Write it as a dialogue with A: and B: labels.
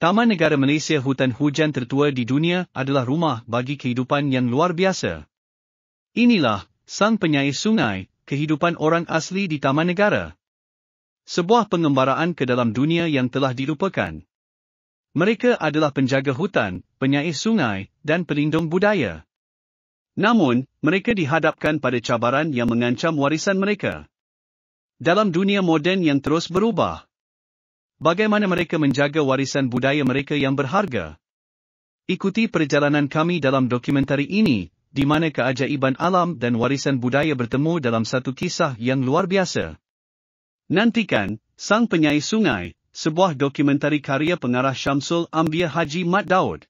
A: Taman Negara Malaysia Hutan Hujan Tertua di dunia adalah rumah bagi kehidupan yang luar biasa. Inilah, sang penyair sungai, kehidupan orang asli di Taman Negara. Sebuah pengembaraan ke dalam dunia yang telah dilupakan. Mereka adalah penjaga hutan, penyair sungai, dan pelindung budaya. Namun, mereka dihadapkan pada cabaran yang mengancam warisan mereka. Dalam dunia moden yang terus berubah, bagaimana mereka menjaga warisan budaya mereka yang berharga. Ikuti perjalanan kami dalam dokumentari ini, di mana keajaiban alam dan warisan budaya bertemu dalam satu kisah yang luar biasa. Nantikan, Sang Penyai Sungai, sebuah dokumentari karya pengarah Syamsul Ambiya Haji Mat Daud.